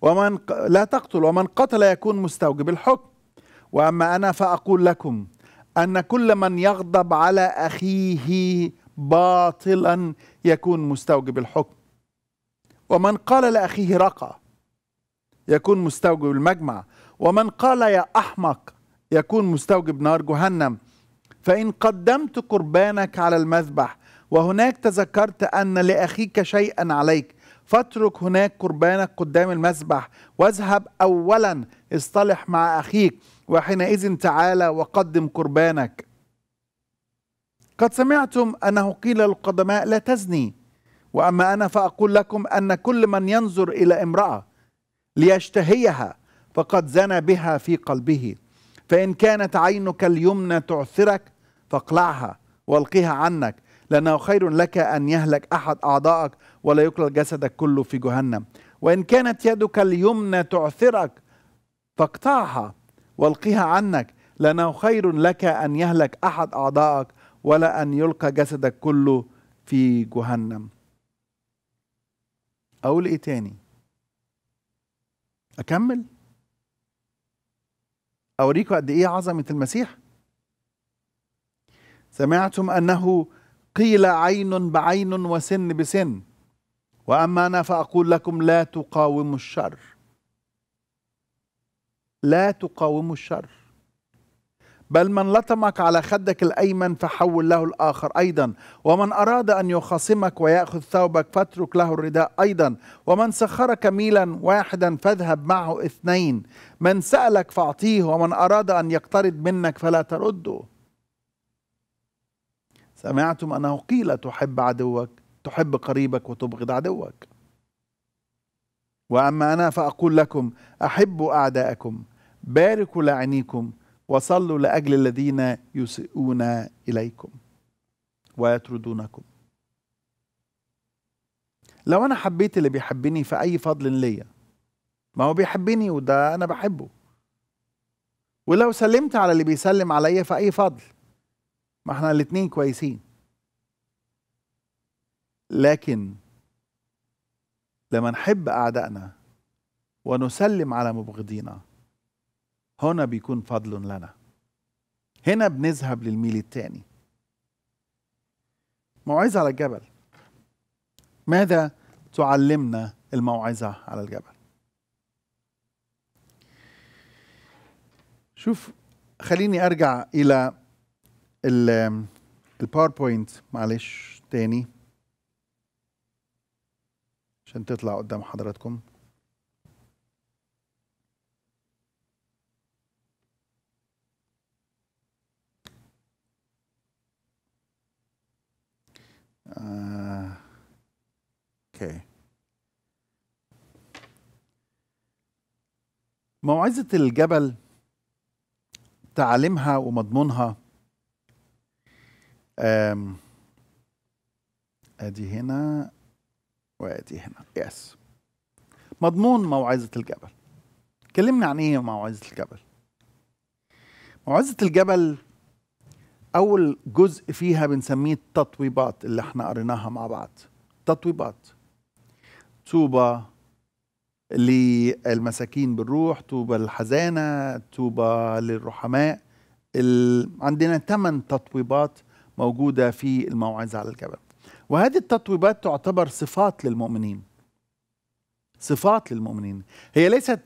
ومن لا تقتل ومن قتل يكون مستوجب الحكم وأما أنا فأقول لكم أن كل من يغضب على أخيه باطلا يكون مستوجب الحكم ومن قال لأخيه رقى يكون مستوجب المجمع ومن قال يا أحمق يكون مستوجب نار جهنم فإن قدمت قربانك على المذبح وهناك تذكرت أن لأخيك شيئا عليك فاترك هناك قربانك قدام المذبح واذهب أولا اصطلح مع أخيك وحينئذ تعالى وقدم قربانك قد سمعتم أنه قيل للقدماء لا تزني وأما أنا فأقول لكم أن كل من ينظر إلى امرأة ليشتهيها فقد زنى بها في قلبه فإن كانت عينك اليمنى تعثرك فاقلعها والقيها عنك لأنه خير لك أن يهلك أحد أعضائك ولا يقلل جسدك كله في جهنم وإن كانت يدك اليمنى تعثرك فاقطعها والقيها عنك لأنه خير لك أن يهلك أحد أعضائك ولا أن يلقى جسدك كله في جهنم او ايه تاني اكمل اوريكم قد ايه عظمه المسيح سمعتم انه قيل عين بعين وسن بسن واما انا فاقول لكم لا تقاوموا الشر لا تقاوموا الشر بل من لطمك على خدك الأيمن فحول له الآخر أيضا ومن أراد أن يخاصمك ويأخذ ثوبك فاترك له الرداء أيضا ومن سخرك ميلا واحدا فاذهب معه اثنين من سألك فأعطيه ومن أراد أن يقترض منك فلا ترده سمعتم أنه قيل تحب عدوك تحب قريبك وتبغض عدوك واما انا فاقول لكم احبوا اعداءكم باركوا لاعنيكم وصلوا لاجل الذين يسيئون اليكم ويطردونكم لو انا حبيت اللي بيحبني فاي فضل ليا ما هو بيحبني وده انا بحبه ولو سلمت على اللي بيسلم عليا فاي فضل ما احنا الاتنين كويسين لكن لما نحب اعدائنا ونسلم على مبغضينا هنا بيكون فضل لنا هنا بنذهب للميل الثاني موعظة على الجبل ماذا تعلمنا الموعظة على الجبل شوف خليني أرجع إلى الباوربوينت معلش تاني عشان تطلع قدام حضراتكم آه، اوكي موعظة الجبل تعاليمها ومضمونها ادي هنا وادي هنا يس مضمون موعظة الجبل كلمنا عن ايه موعظة الجبل موعظة الجبل اول جزء فيها بنسميه التطويبات اللي احنا قريناها مع بعض تطويبات توبة للمساكين بالروح توبة للحزانه توبة للرحماء ال... عندنا ثمان تطويبات موجوده في الموعظه على الجبل وهذه التطويبات تعتبر صفات للمؤمنين صفات للمؤمنين هي ليست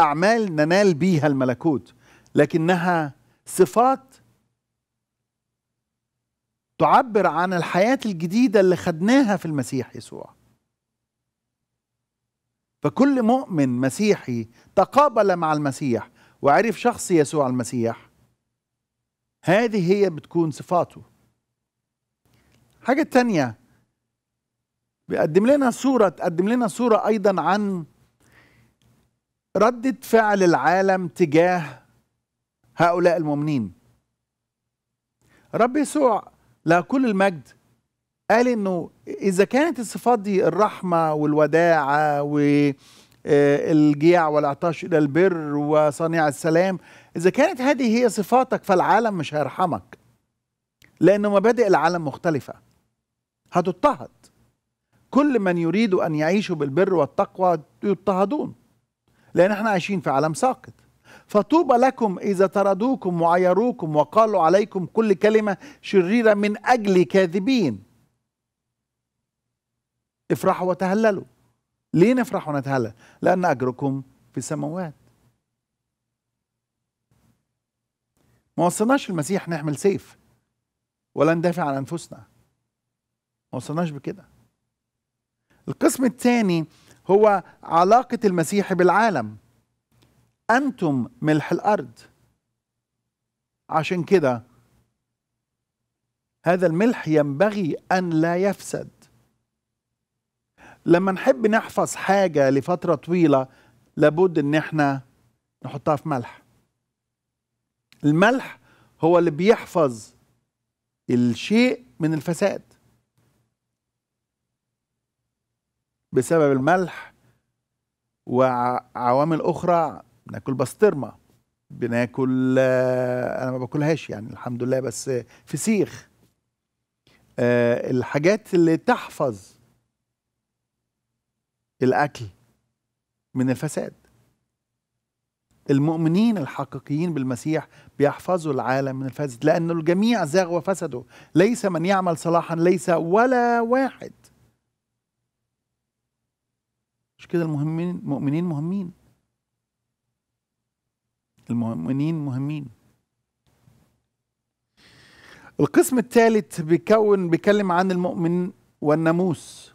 اعمال ننال بيها الملكوت لكنها صفات تعبر عن الحياة الجديدة اللي خدناها في المسيح يسوع فكل مؤمن مسيحي تقابل مع المسيح وعرف شخص يسوع المسيح هذه هي بتكون صفاته حاجة تانية بيقدم لنا صورة تقدم لنا صورة أيضا عن ردة فعل العالم تجاه هؤلاء المؤمنين رب يسوع لا كل المجد قال انه اذا كانت الصفات دي الرحمه والوداعه والجيع آه، والعطاش الى البر وصنيع السلام اذا كانت هذه هي صفاتك فالعالم مش هيرحمك لان مبادئ العالم مختلفه هتضطهد كل من يريد ان يعيشوا بالبر والتقوى يضطهدون لان احنا عايشين في عالم ساقط فطوبى لكم إذا طردوكم وعيروكم وقالوا عليكم كل كلمة شريرة من أجل كاذبين افرحوا وتهللوا ليه نفرح ونتهلل لأن أجركم في السماوات ما وصلناش المسيح نحمل سيف ولا ندافع عن أنفسنا ما وصلناش بكده القسم الثاني هو علاقة المسيح بالعالم أنتم ملح الأرض عشان كده هذا الملح ينبغي أن لا يفسد لما نحب نحفظ حاجة لفترة طويلة لابد إن احنا نحطها في ملح الملح هو اللي بيحفظ الشيء من الفساد بسبب الملح وعوامل أخرى بناكل بسطرمه بناكل آه، انا ما باكلهاش يعني الحمد لله بس فسيخ آه، الحاجات اللي تحفظ الاكل من الفساد المؤمنين الحقيقيين بالمسيح بيحفظوا العالم من الفساد لأن الجميع زاغ وفسدوا ليس من يعمل صلاحا ليس ولا واحد مش كده المهمين مؤمنين مهمين المؤمنين مهمين القسم الثالث بيكون بيكلم عن المؤمن والناموس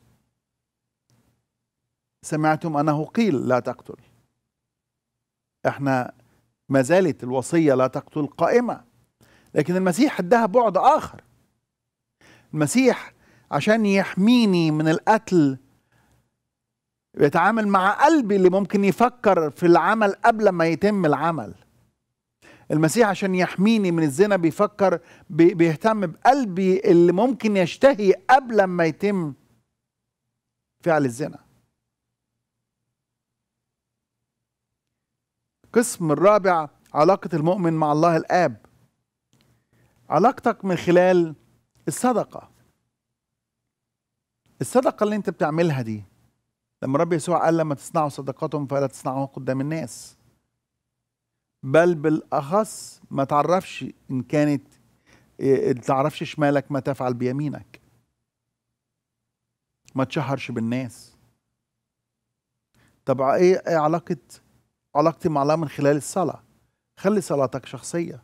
سمعتم انه قيل لا تقتل احنا ما زالت الوصيه لا تقتل قائمه لكن المسيح اداها بعد اخر المسيح عشان يحميني من القتل بيتعامل مع قلبي اللي ممكن يفكر في العمل قبل ما يتم العمل المسيح عشان يحميني من الزنا بيفكر بيهتم بقلبي اللي ممكن يشتهي قبل ما يتم فعل الزنا قسم الرابع علاقة المؤمن مع الله الآب علاقتك من خلال الصدقة الصدقة اللي انت بتعملها دي لما رب يسوع قال لما تصنعوا صدقاتهم فلا تصنعوها قدام الناس بل بالأخص ما تعرفش إن كانت إيه، ما تعرفش شمالك ما تفعل بيمينك ما تشهرش بالناس طب إيه،, ايه علاقة علاقتي مع الله من خلال الصلاة خلي صلاتك شخصية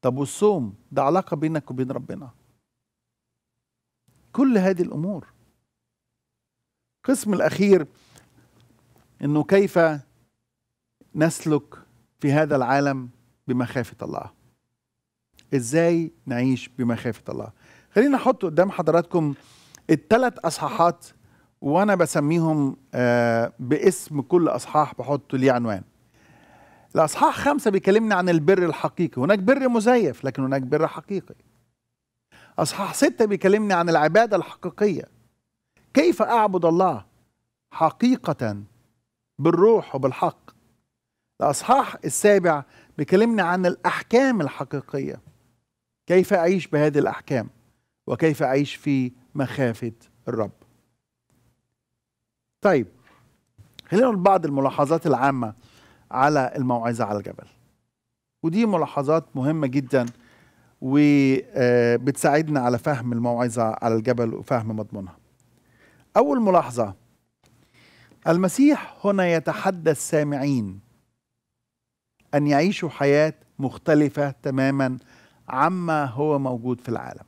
طب والصوم ده علاقة بينك وبين ربنا كل هذه الأمور القسم الأخير أنه كيف نسلك في هذا العالم بمخافة الله إزاي نعيش بمخافة الله خلينا نحط قدام حضراتكم الثلاث أصحاحات وأنا بسميهم آه، باسم كل أصحاح بحط ليه عنوان الأصحاح خمسة بيكلمنا عن البر الحقيقي هناك بر مزيف لكن هناك بر حقيقي أصحاح ستة بيكلمنا عن العبادة الحقيقية كيف أعبد الله حقيقة بالروح وبالحق الأصحاح السابع بيكلمني عن الأحكام الحقيقية كيف أعيش بهذه الأحكام وكيف أعيش في مخافة الرب طيب خلينا نقول بعض الملاحظات العامة على الموعظة على الجبل ودي ملاحظات مهمة جدا وبتساعدنا آه، على فهم الموعظة على الجبل وفهم مضمونها أول ملاحظة المسيح هنا يتحدى السامعين أن يعيشوا حياة مختلفة تماما عما هو موجود في العالم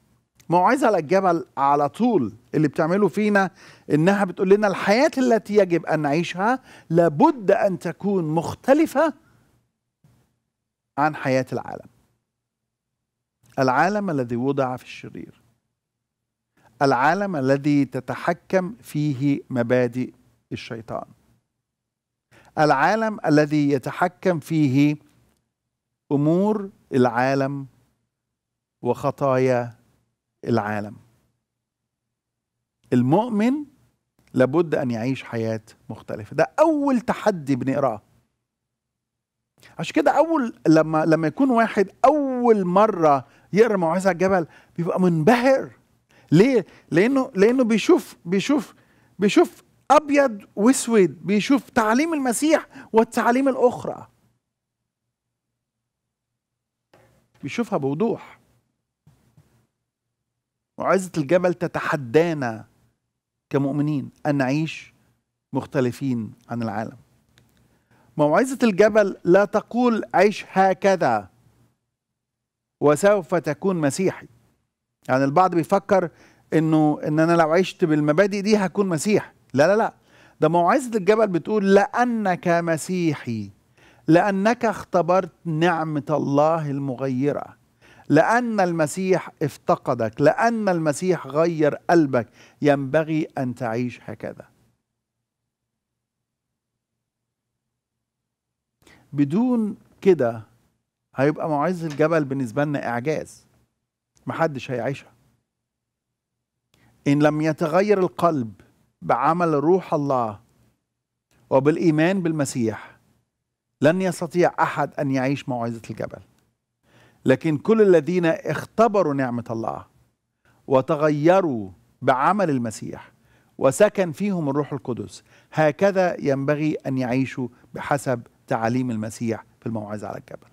موعظة للجبل على طول اللي بتعمله فينا إنها بتقول لنا الحياة التي يجب أن نعيشها لابد أن تكون مختلفة عن حياة العالم العالم الذي وضع في الشرير العالم الذي تتحكم فيه مبادئ الشيطان العالم الذي يتحكم فيه امور العالم وخطايا العالم المؤمن لابد ان يعيش حياه مختلفه ده اول تحدي بنقراه عشان كده اول لما لما يكون واحد اول مره يقرا موعظه الجبل بيبقى منبهر ليه لانه لانه بيشوف بيشوف بيشوف ابيض واسود بيشوف تعليم المسيح والتعاليم الاخرى بيشوفها بوضوح وعزة الجبل تتحدانا كمؤمنين أن نعيش مختلفين عن العالم موعظة الجبل لا تقول عيش هكذا وسوف تكون مسيحي يعني البعض بيفكر انه ان انا لو عشت بالمبادئ دي هكون مسيح لا لا لا ده موعظة الجبل بتقول لأنك مسيحي لأنك اختبرت نعمة الله المغيرة لأن المسيح افتقدك لأن المسيح غير قلبك ينبغي أن تعيش هكذا بدون كده هيبقى موعظة الجبل بالنسبة لنا إعجاز محدش هيعيشها إن لم يتغير القلب بعمل روح الله وبالإيمان بالمسيح لن يستطيع أحد أن يعيش موعظة الجبل لكن كل الذين اختبروا نعمة الله وتغيروا بعمل المسيح وسكن فيهم الروح القدس هكذا ينبغي أن يعيشوا بحسب تعاليم المسيح في الموعظة على الجبل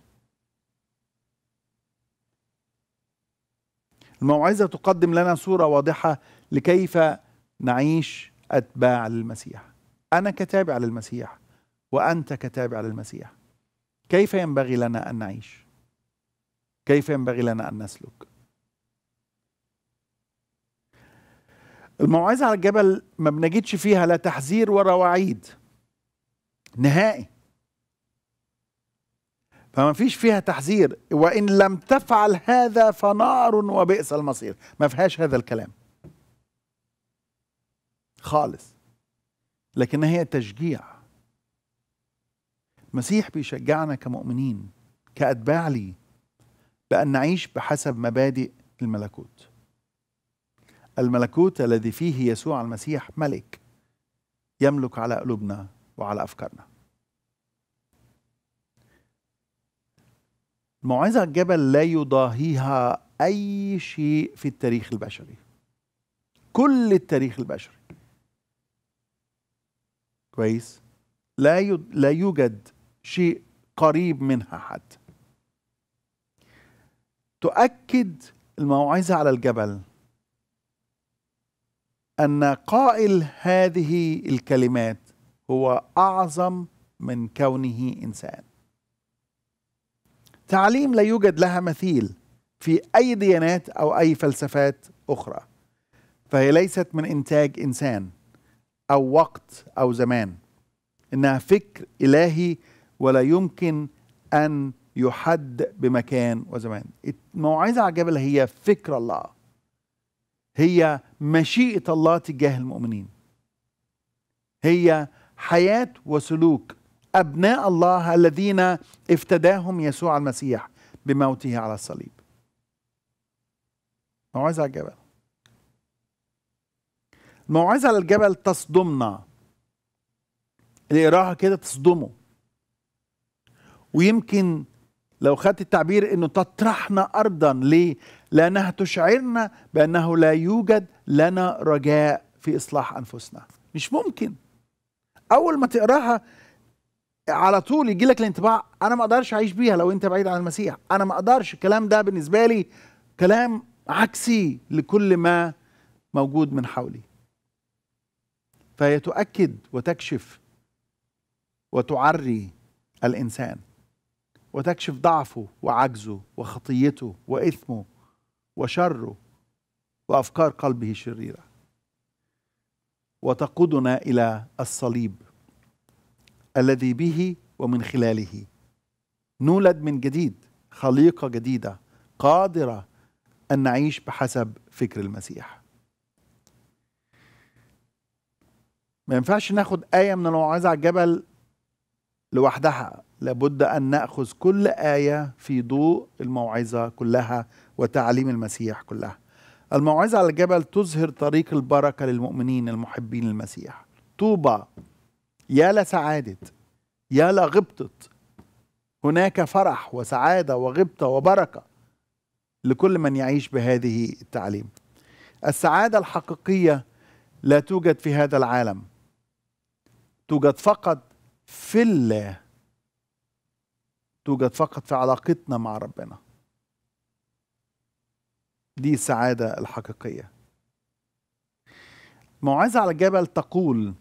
الموعظة تقدم لنا صورة واضحة لكيف نعيش أتباع للمسيح أنا كتابع للمسيح وأنت كتابع للمسيح كيف ينبغي لنا أن نعيش كيف ينبغي لنا أن نسلك الموعظة على الجبل ما بنجدش فيها لا تحذير ولا وعيد نهائي فما فيش فيها تحذير وإن لم تفعل هذا فنار وبئس المصير ما فيهاش هذا الكلام خالص لكن هي تشجيع المسيح بيشجعنا كمؤمنين كأتباع لي بأن نعيش بحسب مبادئ الملكوت الملكوت الذي فيه يسوع المسيح ملك يملك على قلوبنا وعلى أفكارنا الموعظة الجبل لا يضاهيها أي شيء في التاريخ البشري كل التاريخ البشري كويس لا لا يوجد شيء قريب منها حتى تؤكد الموعظة على الجبل أن قائل هذه الكلمات هو أعظم من كونه إنسان تعليم لا يوجد لها مثيل في أي ديانات أو أي فلسفات أخرى فهي ليست من إنتاج إنسان أو وقت أو زمان إنها فكر إلهي ولا يمكن أن يحد بمكان وزمان الموعظة على الجبل هي فكر الله هي مشيئة الله تجاه المؤمنين هي حياة وسلوك أبناء الله الذين افتداهم يسوع المسيح بموته على الصليب موعظة على الجبل الموعظة على الجبل تصدمنا اللي يقراها كده تصدمه ويمكن لو خدت التعبير انه تطرحنا ارضا ليه؟ لانها تشعرنا بانه لا يوجد لنا رجاء في اصلاح انفسنا مش ممكن اول ما تقراها على طول يجي لك الانطباع انا ما اقدرش اعيش بيها لو انت بعيد عن المسيح انا ما اقدرش الكلام ده بالنسبه لي كلام عكسي لكل ما موجود من حولي فهي تؤكد وتكشف وتعري الانسان وتكشف ضعفه وعجزه وخطيته واثمه وشره وافكار قلبه الشريره وتقودنا الى الصليب الذي به ومن خلاله نولد من جديد خليقه جديده قادره ان نعيش بحسب فكر المسيح ما ينفعش ناخد ايه من الموعظه على الجبل لوحدها لابد ان ناخذ كل ايه في ضوء الموعظه كلها وتعليم المسيح كلها الموعظه على الجبل تظهر طريق البركه للمؤمنين المحبين للمسيح طوبى يا لسعادة يا لغبطة هناك فرح وسعادة وغبطة وبركة لكل من يعيش بهذه التعليم السعادة الحقيقية لا توجد في هذا العالم توجد فقط في الله توجد فقط في علاقتنا مع ربنا دي السعادة الحقيقية موعظة على الجبل تقول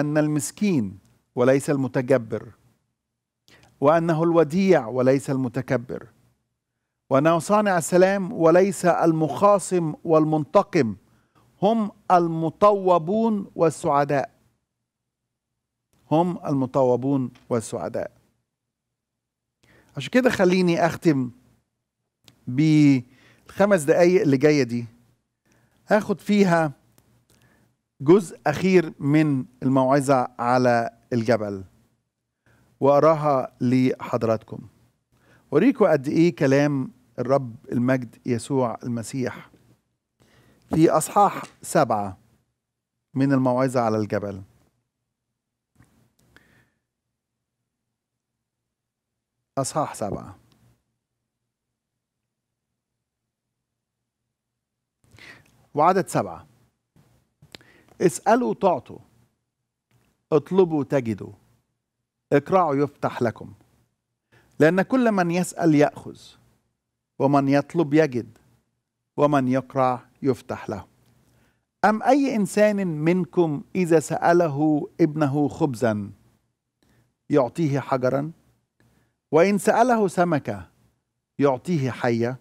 أن المسكين وليس المتجبر وأنه الوديع وليس المتكبر وأنه صانع السلام وليس المخاصم والمنتقم هم المطوبون والسعداء هم المطوبون والسعداء عشان كده خليني أختم بالخمس دقايق اللي جاية دي هاخد فيها جزء أخير من الموعظة على الجبل وأراها لحضراتكم أوريكم قد إيه كلام الرب المجد يسوع المسيح في أصحاح سبعة من الموعظة على الجبل أصحاح سبعة وعدد سبعة اسألوا تعطوا اطلبوا تجدوا اقرعوا يفتح لكم لأن كل من يسأل يأخذ ومن يطلب يجد ومن يقرع يفتح له أم أي إنسان منكم إذا سأله ابنه خبزا يعطيه حجرا وإن سأله سمكة يعطيه حية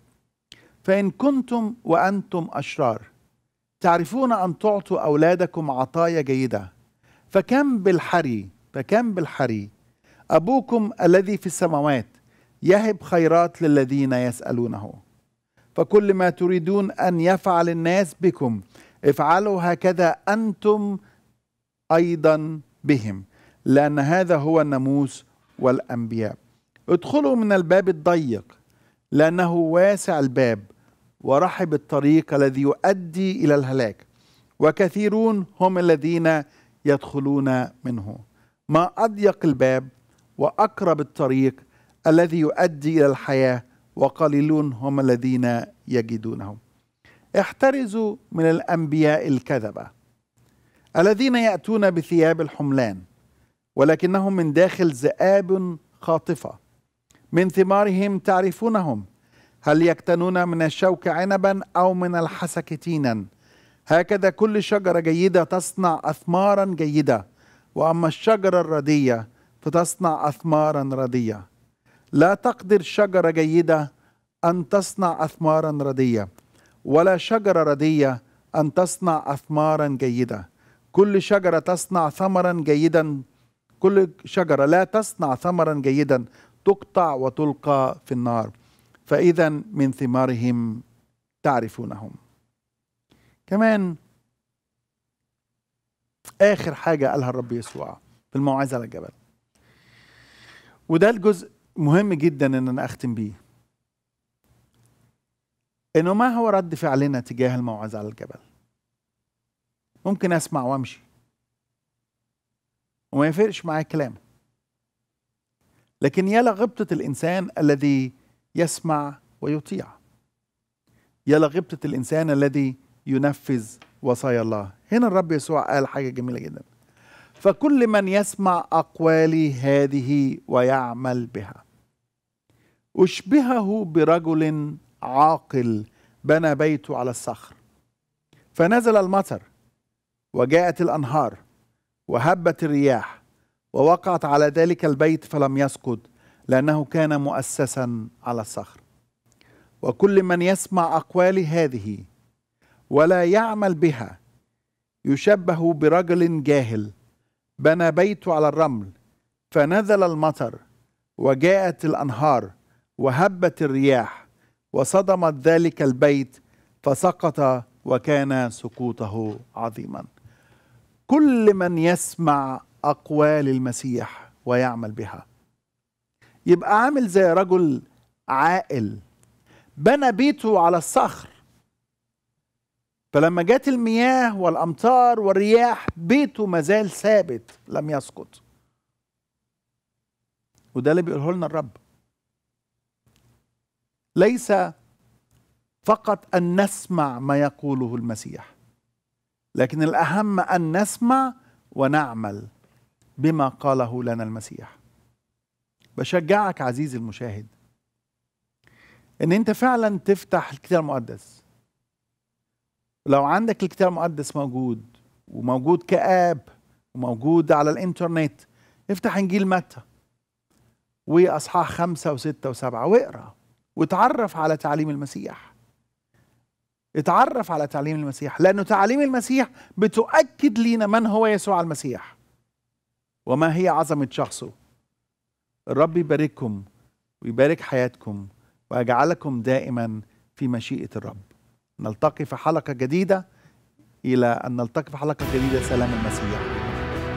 فإن كنتم وأنتم أشرار تعرفون أن تعطوا أولادكم عطايا جيدة فكم بالحري فكم بالحري أبوكم الذي في السماوات يهب خيرات للذين يسألونه فكل ما تريدون أن يفعل الناس بكم افعلوا هكذا أنتم أيضا بهم لأن هذا هو الناموس والأنبياء ادخلوا من الباب الضيق لأنه واسع الباب ورحب الطريق الذي يؤدي الى الهلاك وكثيرون هم الذين يدخلون منه ما اضيق الباب واقرب الطريق الذي يؤدي الى الحياه وقليلون هم الذين يجدونه احترزوا من الانبياء الكذبه الذين ياتون بثياب الحملان ولكنهم من داخل ذئاب خاطفه من ثمارهم تعرفونهم هل يكتنون من الشوك عنبا أو من الحسك تينا هكذا كل شجرة جيدة تصنع أثمارا جيدة وأما الشجرة الردية فتصنع أثمارا ردية لا تقدر شجرة جيدة أن تصنع أثمارا ردية ولا شجرة ردية أن تصنع أثمارا جيدة كل شجرة تصنع ثمرا جيدا كل شجرة لا تصنع ثمرا جيدا تقطع وتلقى في النار فإذا من ثمارهم تعرفونهم كمان آخر حاجة قالها الرب يسوع في الموعظة على الجبل وده الجزء مهم جدا ان انا اختم بيه انه ما هو رد فعلنا تجاه الموعظة على الجبل ممكن اسمع وامشي وما يفرقش معايا كلامه لكن يا لغبطة الانسان الذي يسمع ويطيع يا لغبطة الإنسان الذي ينفذ وصايا الله هنا الرب يسوع قال حاجة جميلة جدا فكل من يسمع أقوالي هذه ويعمل بها أشبهه برجل عاقل بنى بيته على الصخر فنزل المطر وجاءت الأنهار وهبت الرياح ووقعت على ذلك البيت فلم يسقط لأنه كان مؤسسا على الصخر وكل من يسمع أقوالي هذه ولا يعمل بها يشبه برجل جاهل بنى بيته على الرمل فنزل المطر وجاءت الأنهار وهبت الرياح وصدمت ذلك البيت فسقط وكان سقوطه عظيما كل من يسمع أقوال المسيح ويعمل بها يبقى عامل زي رجل عاقل بنى بيته على الصخر فلما جت المياه والامطار والرياح بيته ما زال ثابت لم يسقط وده اللي بيقوله لنا الرب ليس فقط ان نسمع ما يقوله المسيح لكن الاهم ان نسمع ونعمل بما قاله لنا المسيح بشجعك عزيزي المشاهد ان انت فعلا تفتح الكتاب المقدس لو عندك الكتاب المقدس موجود وموجود كآب وموجود على الانترنت افتح انجيل متى واصحاح خمسة وستة وسبعة واقرا واتعرف على تعليم المسيح اتعرف على تعليم المسيح لأنه تعليم المسيح بتؤكد لينا من هو يسوع المسيح وما هي عظمة شخصه الرب يبارككم ويبارك حياتكم ويجعلكم دائما في مشيئة الرب نلتقي في حلقة جديدة إلى أن نلتقي في حلقة جديدة سلام المسيح